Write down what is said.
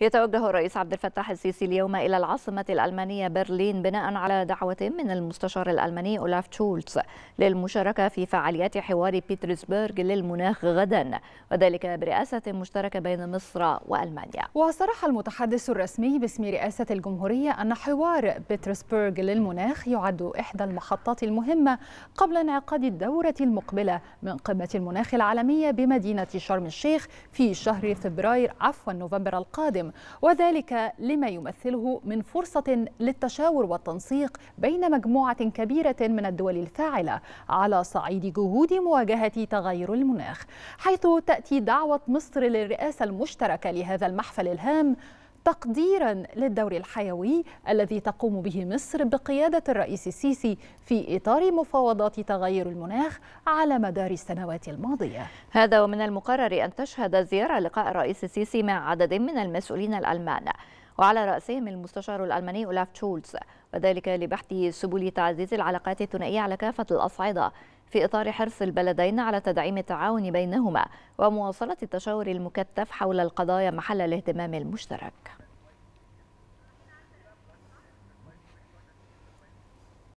يتوجه الرئيس عبد الفتاح السيسي اليوم إلى العاصمة الألمانية برلين بناء على دعوة من المستشار الألماني أولاف تشولتس للمشاركة في فعاليات حوار بيترسبرغ للمناخ غدا وذلك برئاسة مشتركة بين مصر وألمانيا وصرح المتحدث الرسمي باسم رئاسة الجمهورية أن حوار بيترسبرغ للمناخ يعد إحدى المحطات المهمة قبل انعقاد الدورة المقبلة من قمة المناخ العالمية بمدينة شرم الشيخ في شهر فبراير عفوا نوفمبر القادم القادم وذلك لما يمثله من فرصة للتشاور والتنسيق بين مجموعة كبيرة من الدول الفاعلة على صعيد جهود مواجهة تغير المناخ حيث تأتي دعوة مصر للرئاسة المشتركة لهذا المحفل الهام تقديرا للدور الحيوي الذي تقوم به مصر بقيادة الرئيس السيسي في إطار مفاوضات تغير المناخ على مدار السنوات الماضية هذا ومن المقرر أن تشهد زيارة لقاء الرئيس السيسي مع عدد من المسؤولين الألمان وعلى رأسهم المستشار الألماني أولاف تشولز وذلك لبحث سبل تعزيز العلاقات الثنائية على كافة الأصعدة في إطار حرص البلدين على تدعيم التعاون بينهما ومواصلة التشاور المكثف حول القضايا محل الاهتمام المشترك